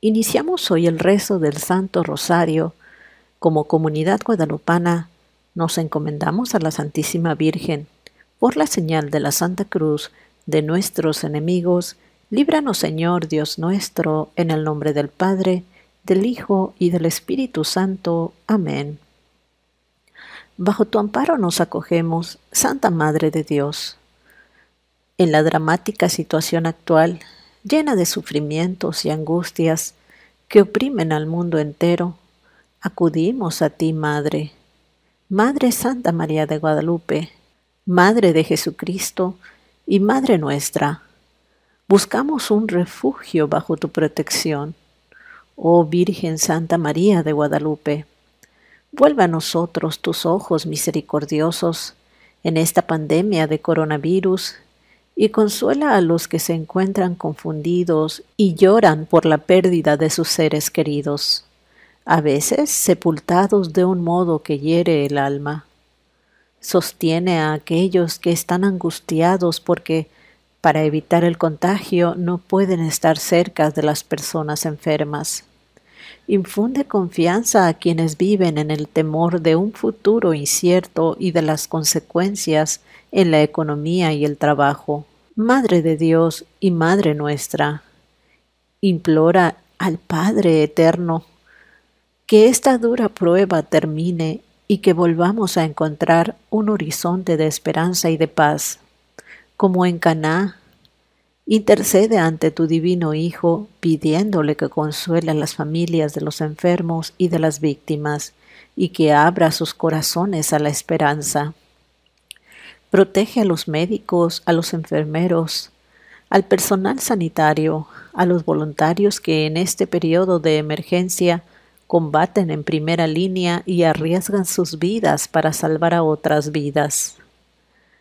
Iniciamos hoy el rezo del Santo Rosario. Como comunidad guadalupana, nos encomendamos a la Santísima Virgen. Por la señal de la Santa Cruz de nuestros enemigos, líbranos Señor Dios nuestro, en el nombre del Padre, del Hijo y del Espíritu Santo. Amén. Bajo tu amparo nos acogemos, Santa Madre de Dios. En la dramática situación actual, llena de sufrimientos y angustias que oprimen al mundo entero, acudimos a ti, Madre. Madre Santa María de Guadalupe, Madre de Jesucristo y Madre nuestra, buscamos un refugio bajo tu protección. Oh Virgen Santa María de Guadalupe, vuelva a nosotros tus ojos misericordiosos en esta pandemia de coronavirus y consuela a los que se encuentran confundidos y lloran por la pérdida de sus seres queridos, a veces sepultados de un modo que hiere el alma. Sostiene a aquellos que están angustiados porque, para evitar el contagio, no pueden estar cerca de las personas enfermas. Infunde confianza a quienes viven en el temor de un futuro incierto y de las consecuencias en la economía y el trabajo. Madre de Dios y Madre nuestra, implora al Padre Eterno que esta dura prueba termine y que volvamos a encontrar un horizonte de esperanza y de paz. Como en Caná, intercede ante tu divino Hijo pidiéndole que consuele a las familias de los enfermos y de las víctimas y que abra sus corazones a la esperanza. Protege a los médicos, a los enfermeros, al personal sanitario, a los voluntarios que en este periodo de emergencia combaten en primera línea y arriesgan sus vidas para salvar a otras vidas.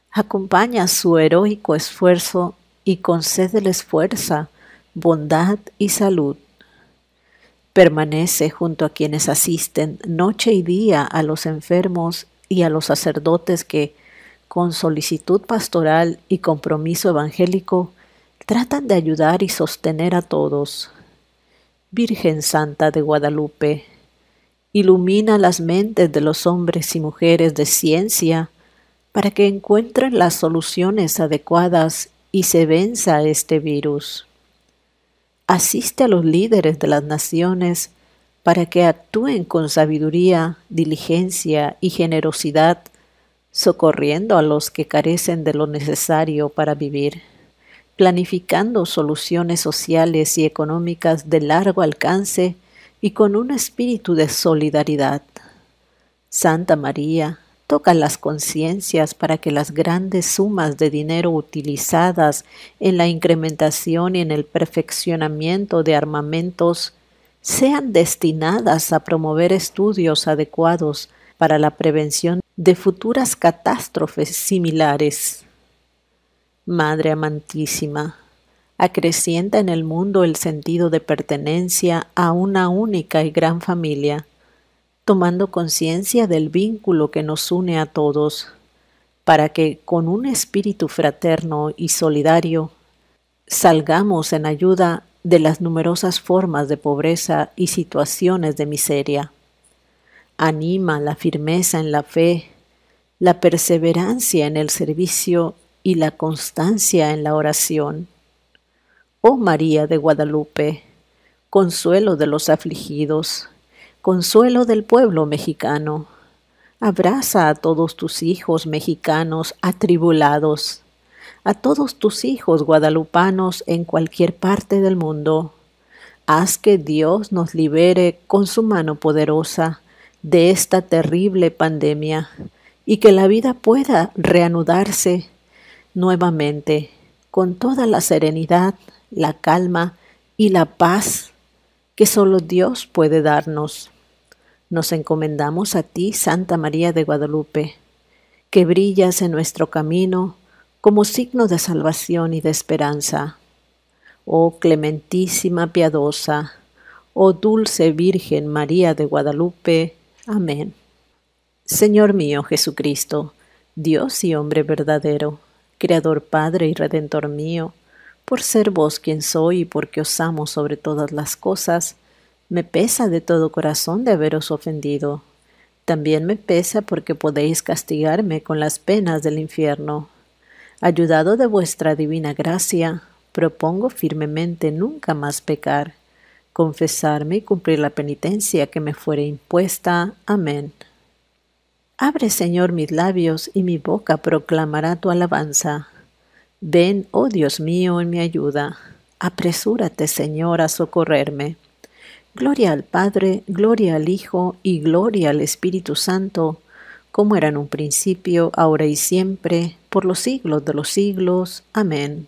Acompaña su heroico esfuerzo y concédeles fuerza, bondad y salud. Permanece junto a quienes asisten noche y día a los enfermos y a los sacerdotes que con solicitud pastoral y compromiso evangélico, tratan de ayudar y sostener a todos. Virgen Santa de Guadalupe, ilumina las mentes de los hombres y mujeres de ciencia para que encuentren las soluciones adecuadas y se venza este virus. Asiste a los líderes de las naciones para que actúen con sabiduría, diligencia y generosidad socorriendo a los que carecen de lo necesario para vivir, planificando soluciones sociales y económicas de largo alcance y con un espíritu de solidaridad. Santa María, toca las conciencias para que las grandes sumas de dinero utilizadas en la incrementación y en el perfeccionamiento de armamentos sean destinadas a promover estudios adecuados para la prevención de futuras catástrofes similares. Madre amantísima, acrecienta en el mundo el sentido de pertenencia a una única y gran familia, tomando conciencia del vínculo que nos une a todos, para que con un espíritu fraterno y solidario salgamos en ayuda de las numerosas formas de pobreza y situaciones de miseria anima la firmeza en la fe, la perseverancia en el servicio y la constancia en la oración. Oh María de Guadalupe, consuelo de los afligidos, consuelo del pueblo mexicano, abraza a todos tus hijos mexicanos atribulados, a todos tus hijos guadalupanos en cualquier parte del mundo. Haz que Dios nos libere con su mano poderosa de esta terrible pandemia y que la vida pueda reanudarse nuevamente con toda la serenidad, la calma y la paz que solo Dios puede darnos. Nos encomendamos a ti, Santa María de Guadalupe, que brillas en nuestro camino como signo de salvación y de esperanza. Oh clementísima piadosa, oh dulce Virgen María de Guadalupe, Amén. Señor mío Jesucristo, Dios y hombre verdadero, Creador Padre y Redentor mío, por ser vos quien soy y porque os amo sobre todas las cosas, me pesa de todo corazón de haberos ofendido. También me pesa porque podéis castigarme con las penas del infierno. Ayudado de vuestra divina gracia, propongo firmemente nunca más pecar confesarme y cumplir la penitencia que me fuere impuesta. Amén. Abre, Señor, mis labios, y mi boca proclamará tu alabanza. Ven, oh Dios mío, en mi ayuda. Apresúrate, Señor, a socorrerme. Gloria al Padre, gloria al Hijo y gloria al Espíritu Santo, como era en un principio, ahora y siempre, por los siglos de los siglos. Amén.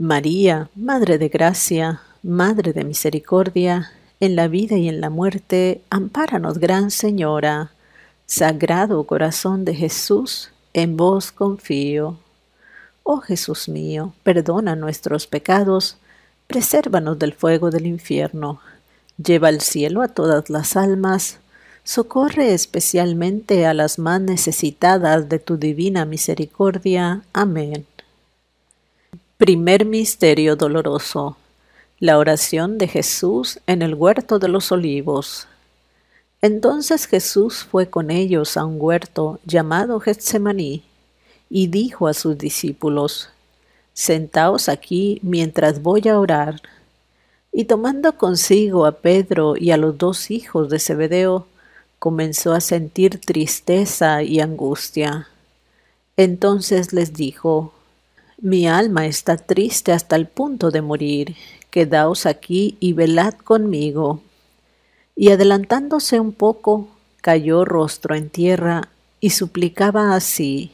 María, Madre de Gracia, Madre de Misericordia, en la vida y en la muerte, ampáranos, Gran Señora. Sagrado Corazón de Jesús, en vos confío. Oh Jesús mío, perdona nuestros pecados, presérvanos del fuego del infierno, lleva al cielo a todas las almas, socorre especialmente a las más necesitadas de tu divina misericordia. Amén. Primer Misterio Doloroso. La oración de Jesús en el huerto de los olivos. Entonces Jesús fue con ellos a un huerto llamado Getsemaní y dijo a sus discípulos, Sentaos aquí mientras voy a orar. Y tomando consigo a Pedro y a los dos hijos de Zebedeo, comenzó a sentir tristeza y angustia. Entonces les dijo, mi alma está triste hasta el punto de morir. Quedaos aquí y velad conmigo. Y adelantándose un poco, cayó rostro en tierra y suplicaba así,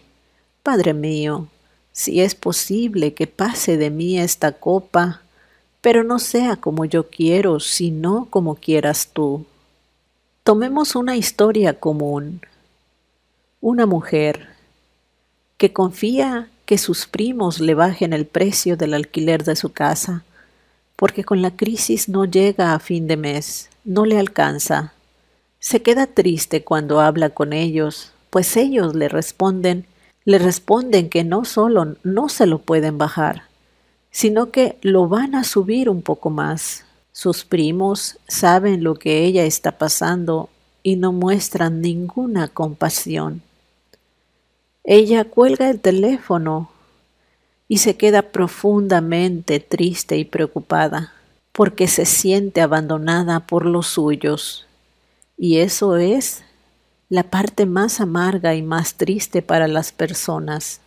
Padre mío, si es posible que pase de mí esta copa, pero no sea como yo quiero, sino como quieras tú. Tomemos una historia común. Una mujer que confía que sus primos le bajen el precio del alquiler de su casa, porque con la crisis no llega a fin de mes, no le alcanza. Se queda triste cuando habla con ellos, pues ellos le responden, le responden que no solo no se lo pueden bajar, sino que lo van a subir un poco más. Sus primos saben lo que ella está pasando y no muestran ninguna compasión. Ella cuelga el teléfono y se queda profundamente triste y preocupada porque se siente abandonada por los suyos. Y eso es la parte más amarga y más triste para las personas.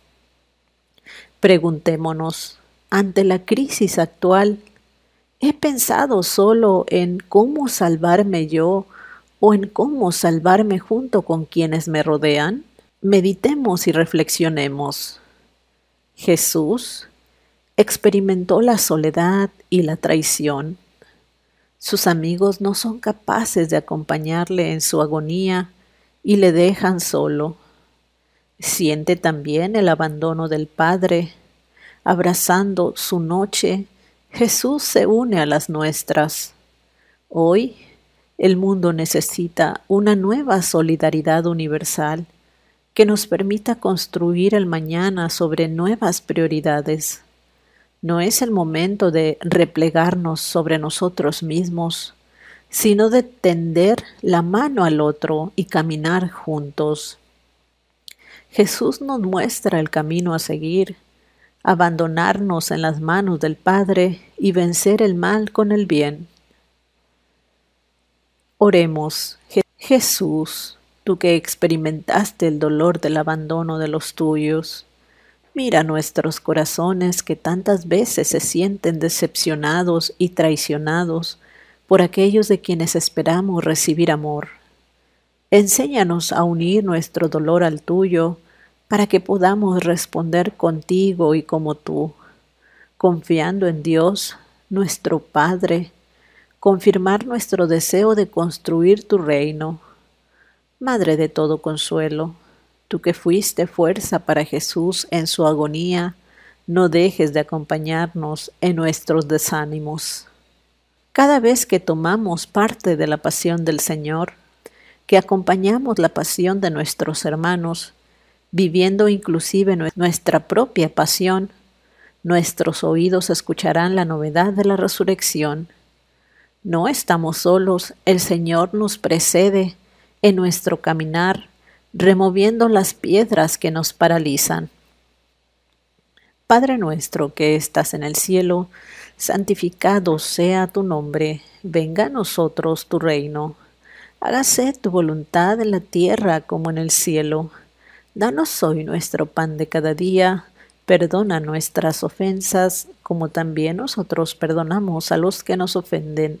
Preguntémonos, ante la crisis actual, ¿he pensado solo en cómo salvarme yo o en cómo salvarme junto con quienes me rodean? Meditemos y reflexionemos. Jesús experimentó la soledad y la traición. Sus amigos no son capaces de acompañarle en su agonía y le dejan solo. Siente también el abandono del Padre. Abrazando su noche, Jesús se une a las nuestras. Hoy, el mundo necesita una nueva solidaridad universal que nos permita construir el mañana sobre nuevas prioridades. No es el momento de replegarnos sobre nosotros mismos, sino de tender la mano al otro y caminar juntos. Jesús nos muestra el camino a seguir, abandonarnos en las manos del Padre y vencer el mal con el bien. Oremos, Jesús tú que experimentaste el dolor del abandono de los tuyos. Mira nuestros corazones que tantas veces se sienten decepcionados y traicionados por aquellos de quienes esperamos recibir amor. Enséñanos a unir nuestro dolor al tuyo para que podamos responder contigo y como tú, confiando en Dios, nuestro Padre, confirmar nuestro deseo de construir tu reino Madre de todo consuelo, tú que fuiste fuerza para Jesús en su agonía, no dejes de acompañarnos en nuestros desánimos. Cada vez que tomamos parte de la pasión del Señor, que acompañamos la pasión de nuestros hermanos, viviendo inclusive nuestra propia pasión, nuestros oídos escucharán la novedad de la resurrección. No estamos solos, el Señor nos precede en nuestro caminar, removiendo las piedras que nos paralizan. Padre nuestro que estás en el cielo, santificado sea tu nombre, venga a nosotros tu reino, hágase tu voluntad en la tierra como en el cielo. Danos hoy nuestro pan de cada día, perdona nuestras ofensas como también nosotros perdonamos a los que nos ofenden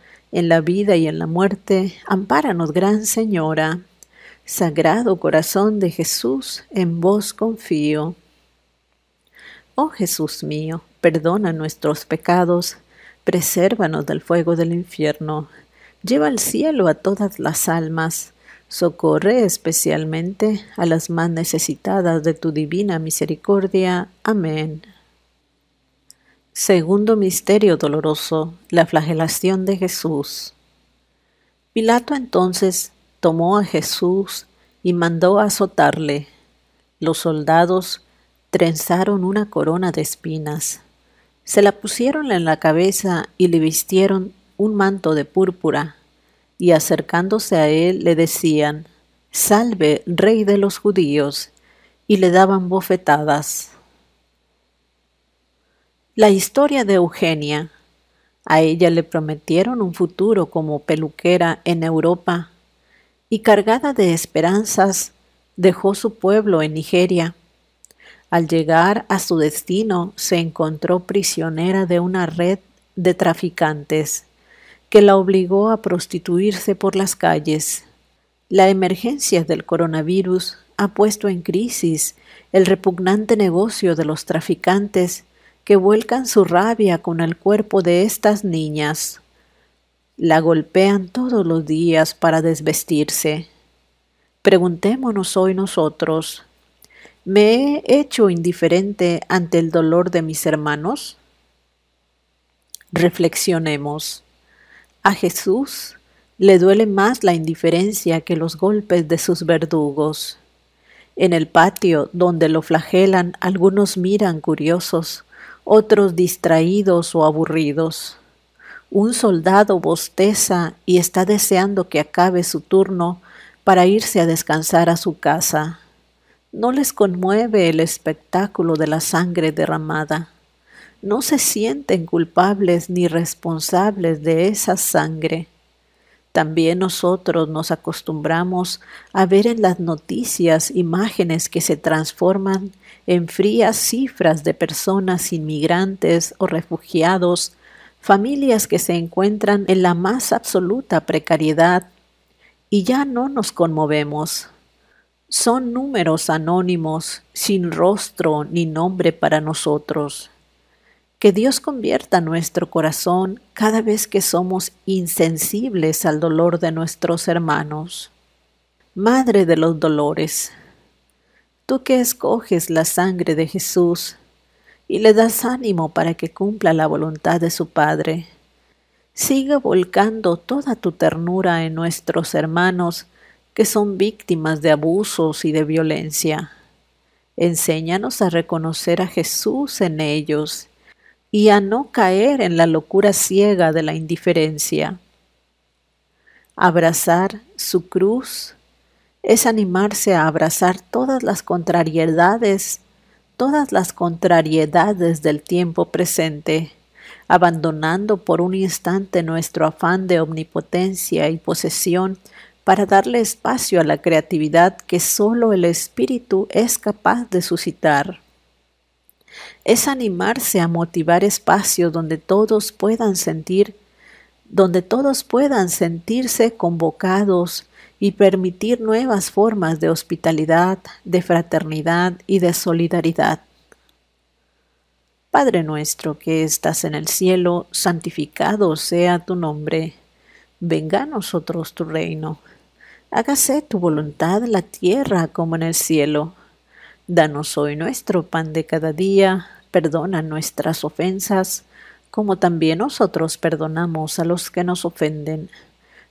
en la vida y en la muerte, ampáranos, Gran Señora. Sagrado corazón de Jesús, en vos confío. Oh Jesús mío, perdona nuestros pecados, presérvanos del fuego del infierno, lleva al cielo a todas las almas, socorre especialmente a las más necesitadas de tu divina misericordia. Amén. Segundo misterio doloroso, la flagelación de Jesús. Pilato entonces tomó a Jesús y mandó azotarle. Los soldados trenzaron una corona de espinas, se la pusieron en la cabeza y le vistieron un manto de púrpura, y acercándose a él le decían, Salve, rey de los judíos, y le daban bofetadas. La historia de Eugenia. A ella le prometieron un futuro como peluquera en Europa y cargada de esperanzas dejó su pueblo en Nigeria. Al llegar a su destino se encontró prisionera de una red de traficantes que la obligó a prostituirse por las calles. La emergencia del coronavirus ha puesto en crisis el repugnante negocio de los traficantes que vuelcan su rabia con el cuerpo de estas niñas. La golpean todos los días para desvestirse. Preguntémonos hoy nosotros, ¿me he hecho indiferente ante el dolor de mis hermanos? Reflexionemos. A Jesús le duele más la indiferencia que los golpes de sus verdugos. En el patio donde lo flagelan, algunos miran curiosos otros distraídos o aburridos. Un soldado bosteza y está deseando que acabe su turno para irse a descansar a su casa. No les conmueve el espectáculo de la sangre derramada. No se sienten culpables ni responsables de esa sangre. También nosotros nos acostumbramos a ver en las noticias imágenes que se transforman en frías cifras de personas inmigrantes o refugiados, familias que se encuentran en la más absoluta precariedad y ya no nos conmovemos. Son números anónimos, sin rostro ni nombre para nosotros. Que Dios convierta nuestro corazón cada vez que somos insensibles al dolor de nuestros hermanos. Madre de los dolores, tú que escoges la sangre de Jesús y le das ánimo para que cumpla la voluntad de su Padre. Sigue volcando toda tu ternura en nuestros hermanos que son víctimas de abusos y de violencia. Enséñanos a reconocer a Jesús en ellos y a no caer en la locura ciega de la indiferencia. Abrazar su cruz es animarse a abrazar todas las contrariedades, todas las contrariedades del tiempo presente, abandonando por un instante nuestro afán de omnipotencia y posesión para darle espacio a la creatividad que solo el espíritu es capaz de suscitar. Es animarse a motivar espacio donde todos puedan sentir, donde todos puedan sentirse convocados y permitir nuevas formas de hospitalidad, de fraternidad y de solidaridad. Padre nuestro que estás en el cielo, santificado sea tu nombre. Venga a nosotros tu reino. Hágase tu voluntad en la tierra como en el cielo. Danos hoy nuestro pan de cada día. Perdona nuestras ofensas, como también nosotros perdonamos a los que nos ofenden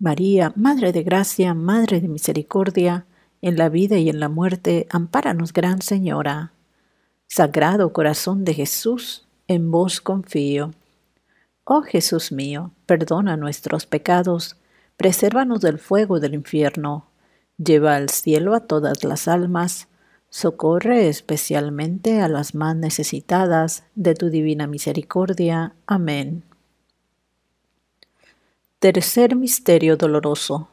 María, Madre de Gracia, Madre de Misericordia, en la vida y en la muerte, ampáranos, Gran Señora. Sagrado Corazón de Jesús, en vos confío. Oh Jesús mío, perdona nuestros pecados, presérvanos del fuego del infierno, lleva al cielo a todas las almas, socorre especialmente a las más necesitadas de tu divina misericordia. Amén. Tercer misterio doloroso.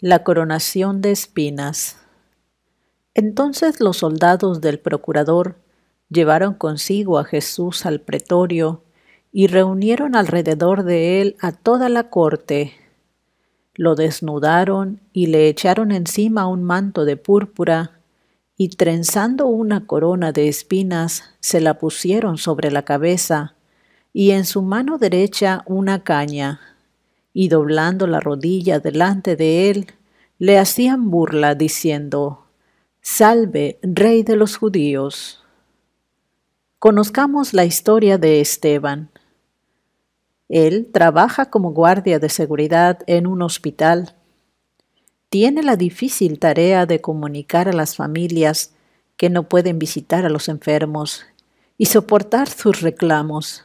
La coronación de espinas. Entonces los soldados del procurador llevaron consigo a Jesús al pretorio y reunieron alrededor de él a toda la corte. Lo desnudaron y le echaron encima un manto de púrpura y trenzando una corona de espinas se la pusieron sobre la cabeza y en su mano derecha una caña y doblando la rodilla delante de él, le hacían burla diciendo, Salve, rey de los judíos. Conozcamos la historia de Esteban. Él trabaja como guardia de seguridad en un hospital. Tiene la difícil tarea de comunicar a las familias que no pueden visitar a los enfermos y soportar sus reclamos.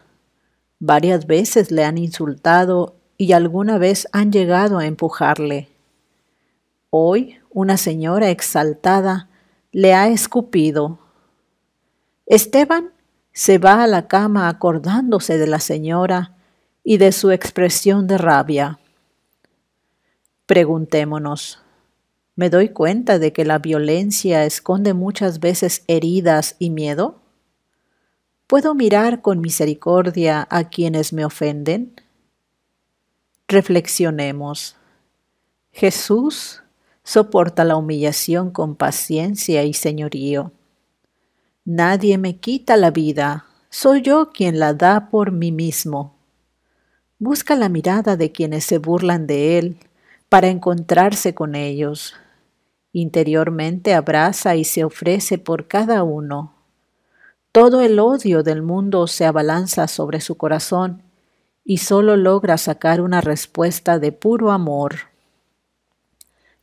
Varias veces le han insultado y alguna vez han llegado a empujarle. Hoy una señora exaltada le ha escupido. Esteban se va a la cama acordándose de la señora y de su expresión de rabia. Preguntémonos, ¿me doy cuenta de que la violencia esconde muchas veces heridas y miedo? ¿Puedo mirar con misericordia a quienes me ofenden? Reflexionemos. Jesús soporta la humillación con paciencia y señorío. Nadie me quita la vida, soy yo quien la da por mí mismo. Busca la mirada de quienes se burlan de Él para encontrarse con ellos. Interiormente abraza y se ofrece por cada uno. Todo el odio del mundo se abalanza sobre su corazón y solo logra sacar una respuesta de puro amor.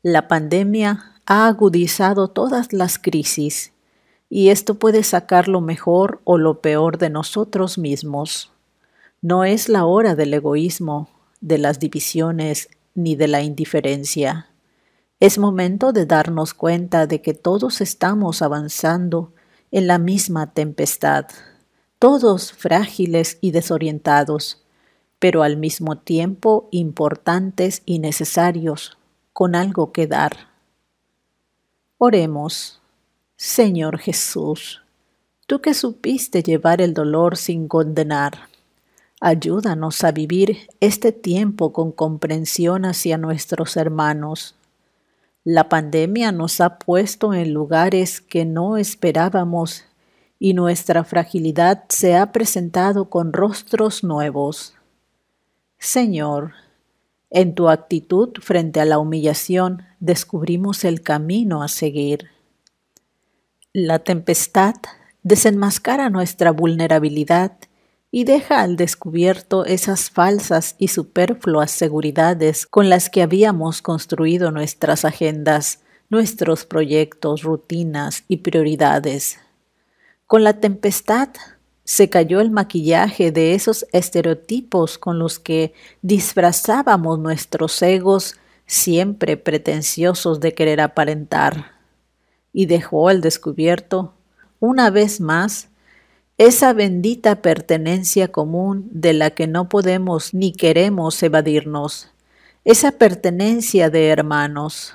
La pandemia ha agudizado todas las crisis y esto puede sacar lo mejor o lo peor de nosotros mismos. No es la hora del egoísmo, de las divisiones ni de la indiferencia. Es momento de darnos cuenta de que todos estamos avanzando en la misma tempestad, todos frágiles y desorientados, pero al mismo tiempo importantes y necesarios, con algo que dar. Oremos, Señor Jesús, tú que supiste llevar el dolor sin condenar, ayúdanos a vivir este tiempo con comprensión hacia nuestros hermanos. La pandemia nos ha puesto en lugares que no esperábamos y nuestra fragilidad se ha presentado con rostros nuevos. Señor, en tu actitud frente a la humillación descubrimos el camino a seguir. La tempestad desenmascara nuestra vulnerabilidad y deja al descubierto esas falsas y superfluas seguridades con las que habíamos construido nuestras agendas, nuestros proyectos, rutinas y prioridades. Con la tempestad se cayó el maquillaje de esos estereotipos con los que disfrazábamos nuestros egos siempre pretenciosos de querer aparentar, y dejó al descubierto, una vez más, esa bendita pertenencia común de la que no podemos ni queremos evadirnos, esa pertenencia de hermanos.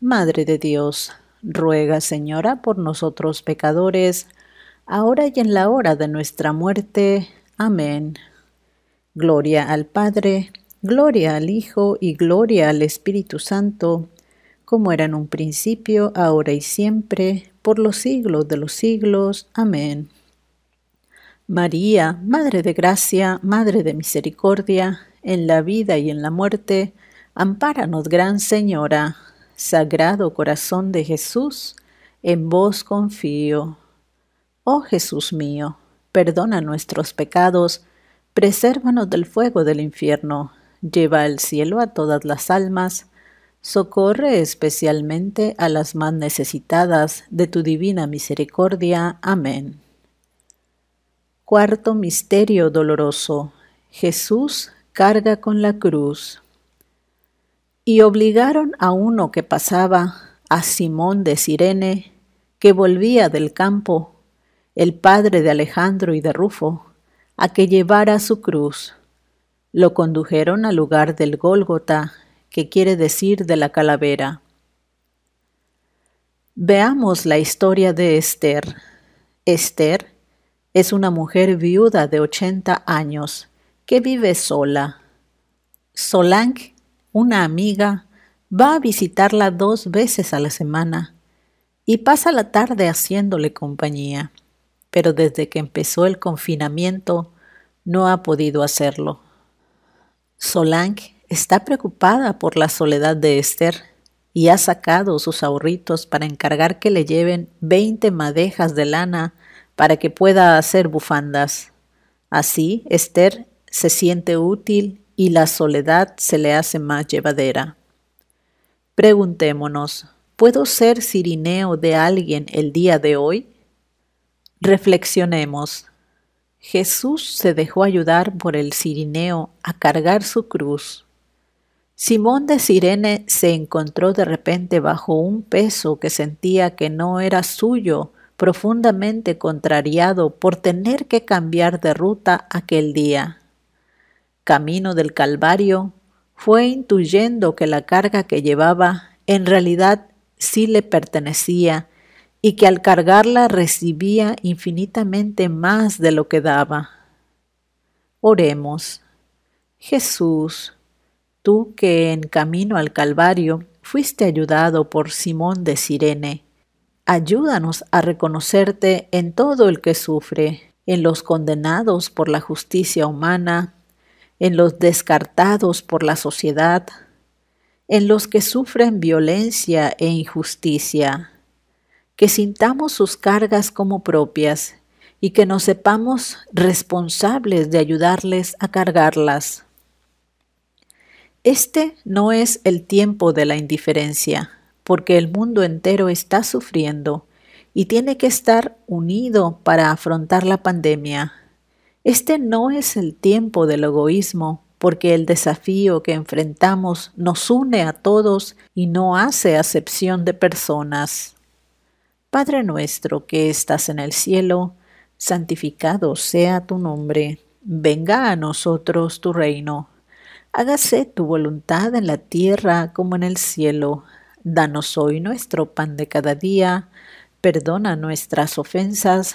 Madre de Dios, ruega, Señora, por nosotros pecadores, ahora y en la hora de nuestra muerte. Amén. Gloria al Padre, gloria al Hijo y gloria al Espíritu Santo, como era en un principio, ahora y siempre, por los siglos de los siglos. Amén. María, Madre de Gracia, Madre de Misericordia, en la vida y en la muerte, ampáranos, Gran Señora. Sagrado Corazón de Jesús, en vos confío. Oh Jesús mío, perdona nuestros pecados, presérvanos del fuego del infierno, lleva al cielo a todas las almas, socorre especialmente a las más necesitadas de tu divina misericordia. Amén. Cuarto Misterio Doloroso. Jesús carga con la cruz. Y obligaron a uno que pasaba, a Simón de Sirene, que volvía del campo, el padre de Alejandro y de Rufo, a que llevara su cruz. Lo condujeron al lugar del Gólgota, que quiere decir de la calavera. Veamos la historia de Esther. Esther es una mujer viuda de 80 años que vive sola. solang una amiga, va a visitarla dos veces a la semana y pasa la tarde haciéndole compañía, pero desde que empezó el confinamiento no ha podido hacerlo. Solange está preocupada por la soledad de Esther y ha sacado sus ahorritos para encargar que le lleven 20 madejas de lana para que pueda hacer bufandas. Así, Esther se siente útil y la soledad se le hace más llevadera. Preguntémonos, ¿puedo ser sirineo de alguien el día de hoy? Reflexionemos. Jesús se dejó ayudar por el sirineo a cargar su cruz. Simón de Sirene se encontró de repente bajo un peso que sentía que no era suyo, profundamente contrariado por tener que cambiar de ruta aquel día camino del Calvario, fue intuyendo que la carga que llevaba en realidad sí le pertenecía y que al cargarla recibía infinitamente más de lo que daba. Oremos. Jesús, tú que en camino al Calvario fuiste ayudado por Simón de Sirene, ayúdanos a reconocerte en todo el que sufre, en los condenados por la justicia humana en los descartados por la sociedad, en los que sufren violencia e injusticia, que sintamos sus cargas como propias y que nos sepamos responsables de ayudarles a cargarlas. Este no es el tiempo de la indiferencia, porque el mundo entero está sufriendo y tiene que estar unido para afrontar la pandemia este no es el tiempo del egoísmo, porque el desafío que enfrentamos nos une a todos y no hace acepción de personas. Padre nuestro que estás en el cielo, santificado sea tu nombre, venga a nosotros tu reino, hágase tu voluntad en la tierra como en el cielo. Danos hoy nuestro pan de cada día, perdona nuestras ofensas,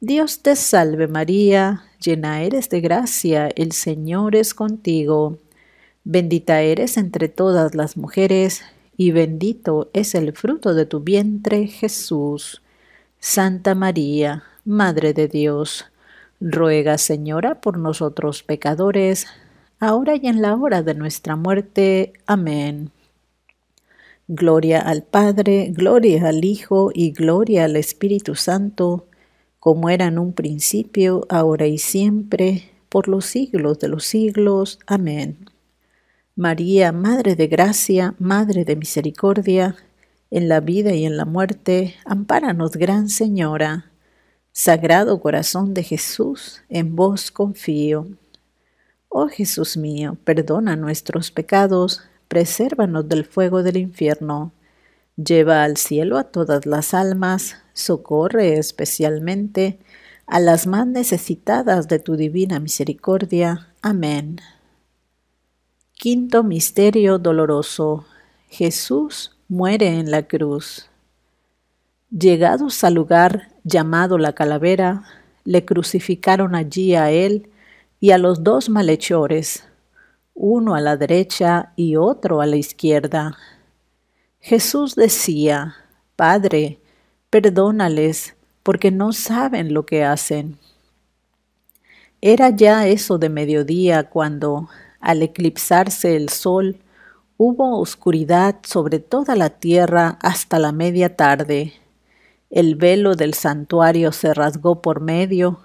Dios te salve María, llena eres de gracia, el Señor es contigo. Bendita eres entre todas las mujeres, y bendito es el fruto de tu vientre, Jesús. Santa María, Madre de Dios, ruega, Señora, por nosotros pecadores, ahora y en la hora de nuestra muerte. Amén. Gloria al Padre, gloria al Hijo y gloria al Espíritu Santo como eran un principio, ahora y siempre, por los siglos de los siglos. Amén. María, Madre de Gracia, Madre de Misericordia, en la vida y en la muerte, ampáranos, Gran Señora. Sagrado Corazón de Jesús, en vos confío. Oh Jesús mío, perdona nuestros pecados, presérvanos del fuego del infierno. Lleva al cielo a todas las almas, Socorre especialmente a las más necesitadas de tu divina misericordia. Amén. Quinto Misterio Doloroso. Jesús muere en la cruz. Llegados al lugar llamado la calavera, le crucificaron allí a él y a los dos malhechores, uno a la derecha y otro a la izquierda. Jesús decía, Padre, perdónales porque no saben lo que hacen. Era ya eso de mediodía cuando, al eclipsarse el sol, hubo oscuridad sobre toda la tierra hasta la media tarde. El velo del santuario se rasgó por medio,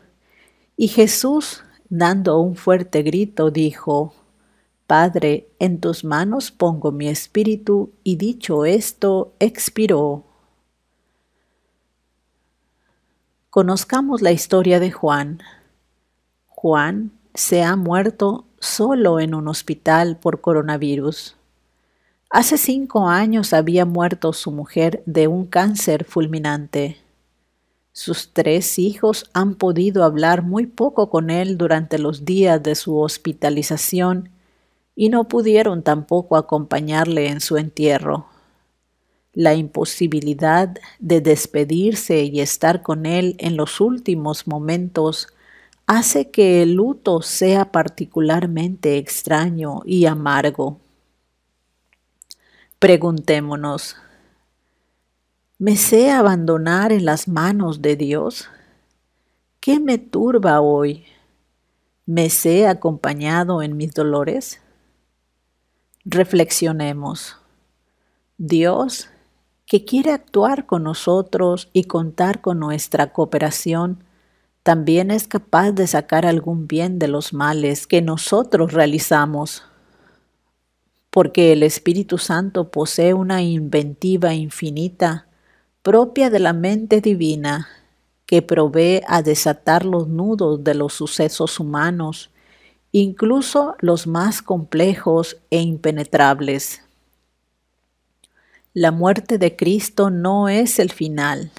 y Jesús, dando un fuerte grito, dijo, Padre, en tus manos pongo mi espíritu, y dicho esto, expiró. Conozcamos la historia de Juan. Juan se ha muerto solo en un hospital por coronavirus. Hace cinco años había muerto su mujer de un cáncer fulminante. Sus tres hijos han podido hablar muy poco con él durante los días de su hospitalización y no pudieron tampoco acompañarle en su entierro la imposibilidad de despedirse y estar con Él en los últimos momentos hace que el luto sea particularmente extraño y amargo. Preguntémonos, ¿me sé abandonar en las manos de Dios? ¿Qué me turba hoy? ¿Me sé acompañado en mis dolores? Reflexionemos. Dios que quiere actuar con nosotros y contar con nuestra cooperación, también es capaz de sacar algún bien de los males que nosotros realizamos, porque el Espíritu Santo posee una inventiva infinita propia de la mente divina que provee a desatar los nudos de los sucesos humanos, incluso los más complejos e impenetrables. La muerte de Cristo no es el final.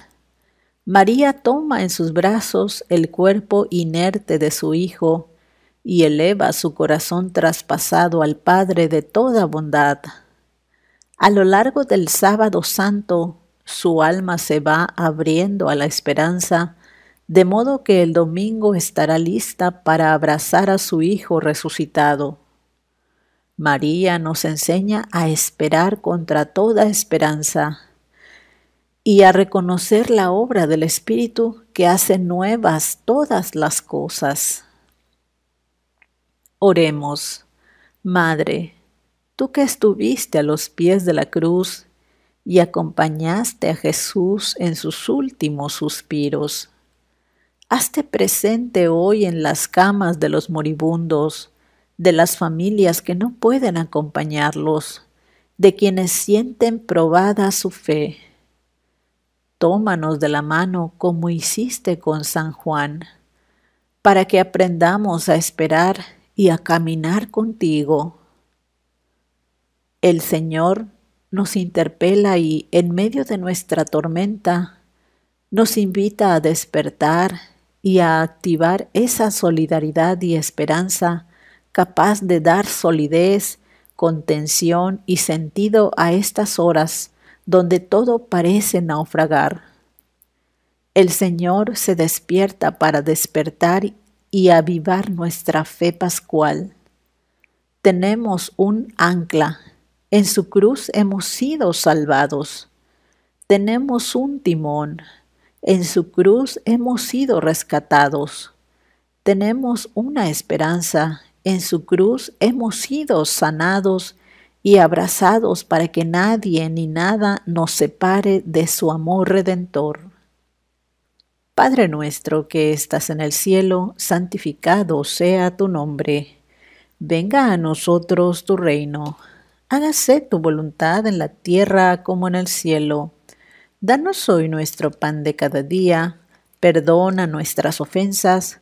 María toma en sus brazos el cuerpo inerte de su Hijo y eleva su corazón traspasado al Padre de toda bondad. A lo largo del sábado santo, su alma se va abriendo a la esperanza, de modo que el domingo estará lista para abrazar a su Hijo resucitado. María nos enseña a esperar contra toda esperanza y a reconocer la obra del Espíritu que hace nuevas todas las cosas. Oremos, Madre, tú que estuviste a los pies de la cruz y acompañaste a Jesús en sus últimos suspiros, hazte presente hoy en las camas de los moribundos, de las familias que no pueden acompañarlos, de quienes sienten probada su fe. Tómanos de la mano como hiciste con San Juan, para que aprendamos a esperar y a caminar contigo. El Señor nos interpela y, en medio de nuestra tormenta, nos invita a despertar y a activar esa solidaridad y esperanza capaz de dar solidez, contención y sentido a estas horas donde todo parece naufragar. El Señor se despierta para despertar y avivar nuestra fe pascual. Tenemos un ancla. En su cruz hemos sido salvados. Tenemos un timón. En su cruz hemos sido rescatados. Tenemos una esperanza en su cruz hemos sido sanados y abrazados para que nadie ni nada nos separe de su amor redentor. Padre nuestro que estás en el cielo, santificado sea tu nombre. Venga a nosotros tu reino. Hágase tu voluntad en la tierra como en el cielo. Danos hoy nuestro pan de cada día. Perdona nuestras ofensas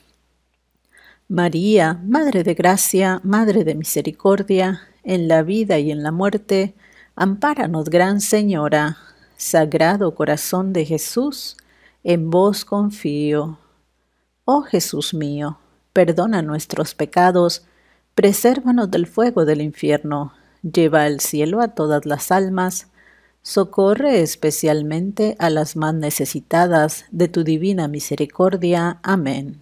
María, Madre de Gracia, Madre de Misericordia, en la vida y en la muerte, ampáranos, Gran Señora. Sagrado Corazón de Jesús, en vos confío. Oh Jesús mío, perdona nuestros pecados, presérvanos del fuego del infierno, lleva al cielo a todas las almas, socorre especialmente a las más necesitadas de tu divina misericordia. Amén.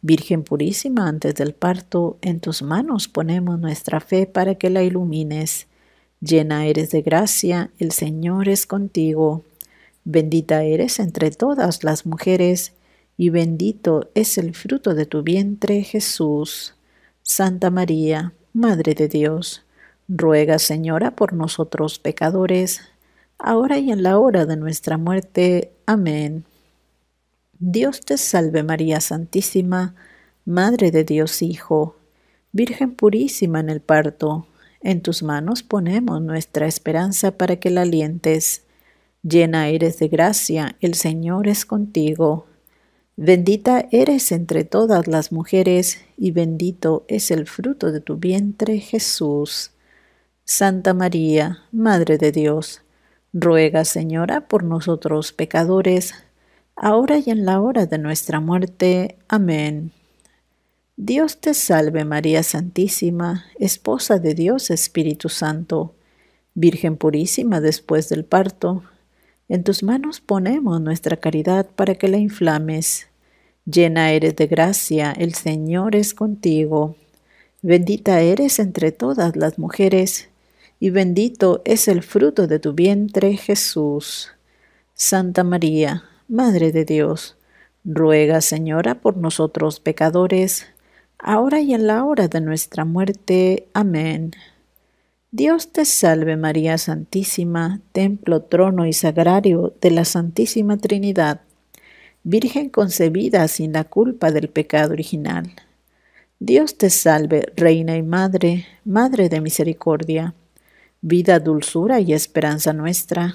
Virgen purísima, antes del parto, en tus manos ponemos nuestra fe para que la ilumines. Llena eres de gracia, el Señor es contigo. Bendita eres entre todas las mujeres, y bendito es el fruto de tu vientre, Jesús. Santa María, Madre de Dios, ruega, Señora, por nosotros pecadores, ahora y en la hora de nuestra muerte. Amén. Dios te salve María Santísima, Madre de Dios Hijo, Virgen purísima en el parto, en tus manos ponemos nuestra esperanza para que la alientes. Llena eres de gracia, el Señor es contigo. Bendita eres entre todas las mujeres, y bendito es el fruto de tu vientre, Jesús. Santa María, Madre de Dios, ruega, Señora, por nosotros pecadores, ahora y en la hora de nuestra muerte. Amén. Dios te salve María Santísima, Esposa de Dios Espíritu Santo, Virgen purísima después del parto. En tus manos ponemos nuestra caridad para que la inflames. Llena eres de gracia, el Señor es contigo. Bendita eres entre todas las mujeres, y bendito es el fruto de tu vientre, Jesús. Santa María, Madre de Dios, ruega, Señora, por nosotros pecadores, ahora y en la hora de nuestra muerte. Amén. Dios te salve María Santísima, templo, trono y sagrario de la Santísima Trinidad, Virgen concebida sin la culpa del pecado original. Dios te salve, Reina y Madre, Madre de Misericordia, vida, dulzura y esperanza nuestra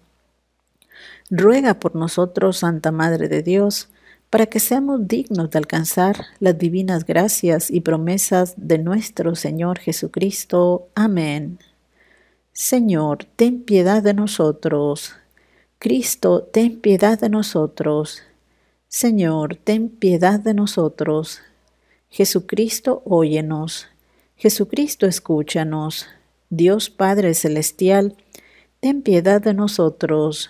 ruega por nosotros, Santa Madre de Dios, para que seamos dignos de alcanzar las divinas gracias y promesas de nuestro Señor Jesucristo. Amén. Señor, ten piedad de nosotros. Cristo, ten piedad de nosotros. Señor, ten piedad de nosotros. Jesucristo, óyenos. Jesucristo, escúchanos. Dios Padre Celestial, ten piedad de nosotros.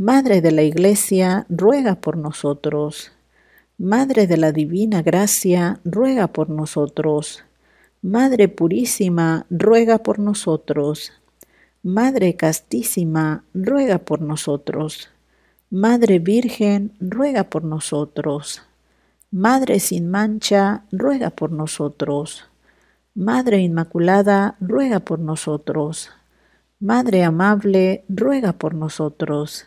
Madre de la Iglesia, ruega por nosotros. Madre de la Divina Gracia, ruega por nosotros. Madre Purísima, ruega por nosotros. Madre Castísima, ruega por nosotros. Madre Virgen, ruega por nosotros. Madre sin mancha, ruega por nosotros. Madre Inmaculada, ruega por nosotros. Madre amable, ruega por nosotros.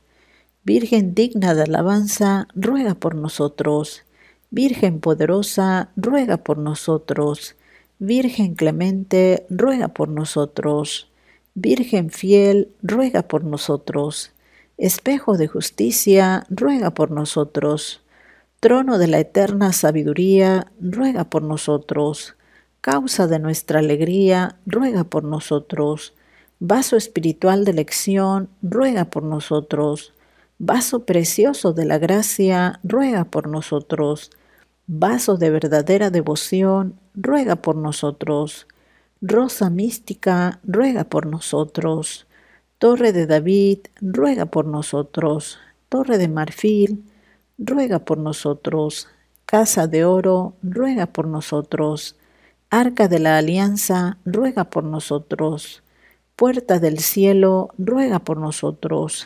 Virgen digna de alabanza, ruega por nosotros. Virgen poderosa, ruega por nosotros. Virgen clemente, ruega por nosotros. Virgen fiel, ruega por nosotros. Espejo de justicia, ruega por nosotros. Trono de la eterna sabiduría, ruega por nosotros. Causa de nuestra alegría, ruega por nosotros. Vaso espiritual de lección, ruega por nosotros Vaso precioso de la gracia, ruega por nosotros. Vaso de verdadera devoción, ruega por nosotros. Rosa mística, ruega por nosotros. Torre de David, ruega por nosotros. Torre de marfil, ruega por nosotros. Casa de oro, ruega por nosotros. Arca de la Alianza, ruega por nosotros. Puerta del cielo, ruega por nosotros.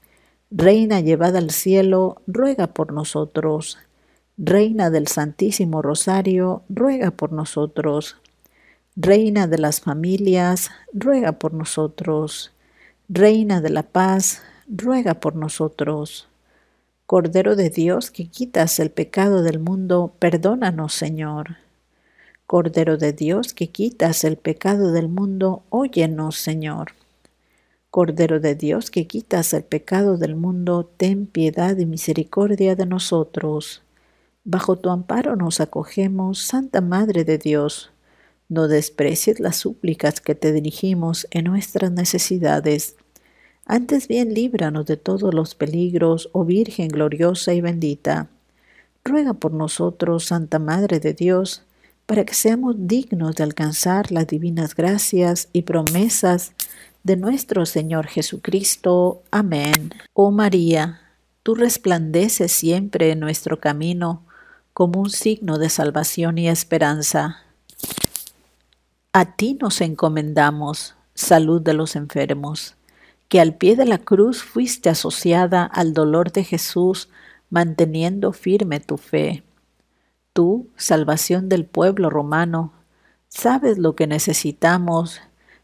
Reina llevada al cielo, ruega por nosotros. Reina del Santísimo Rosario, ruega por nosotros. Reina de las familias, ruega por nosotros. Reina de la paz, ruega por nosotros. Cordero de Dios que quitas el pecado del mundo, perdónanos, Señor. Cordero de Dios que quitas el pecado del mundo, óyenos, Señor. Cordero de Dios que quitas el pecado del mundo, ten piedad y misericordia de nosotros. Bajo tu amparo nos acogemos, Santa Madre de Dios. No desprecies las súplicas que te dirigimos en nuestras necesidades. Antes bien líbranos de todos los peligros, oh Virgen gloriosa y bendita. Ruega por nosotros, Santa Madre de Dios, para que seamos dignos de alcanzar las divinas gracias y promesas de nuestro Señor Jesucristo. Amén. Oh María, tú resplandeces siempre en nuestro camino como un signo de salvación y esperanza. A ti nos encomendamos, salud de los enfermos, que al pie de la cruz fuiste asociada al dolor de Jesús, manteniendo firme tu fe. Tú, salvación del pueblo romano, sabes lo que necesitamos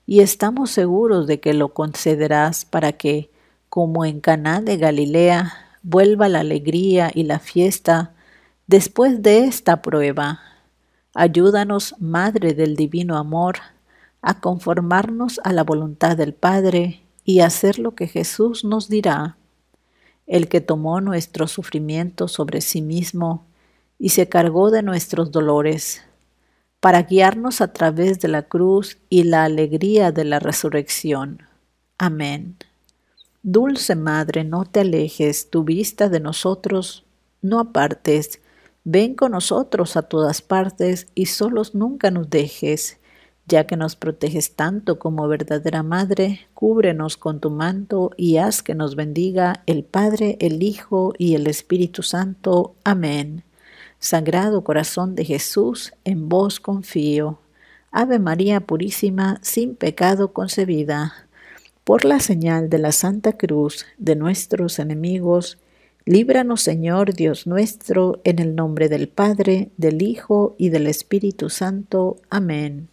y estamos seguros de que lo concederás para que, como en Caná de Galilea, vuelva la alegría y la fiesta después de esta prueba. Ayúdanos, Madre del Divino Amor, a conformarnos a la voluntad del Padre y hacer lo que Jesús nos dirá, el que tomó nuestro sufrimiento sobre sí mismo y se cargó de nuestros dolores para guiarnos a través de la cruz y la alegría de la resurrección. Amén. Dulce Madre, no te alejes, tu vista de nosotros no apartes. Ven con nosotros a todas partes y solos nunca nos dejes. Ya que nos proteges tanto como verdadera Madre, cúbrenos con tu manto y haz que nos bendiga el Padre, el Hijo y el Espíritu Santo. Amén. Sagrado Corazón de Jesús, en vos confío. Ave María Purísima, sin pecado concebida. Por la señal de la Santa Cruz de nuestros enemigos, líbranos Señor Dios nuestro, en el nombre del Padre, del Hijo y del Espíritu Santo. Amén.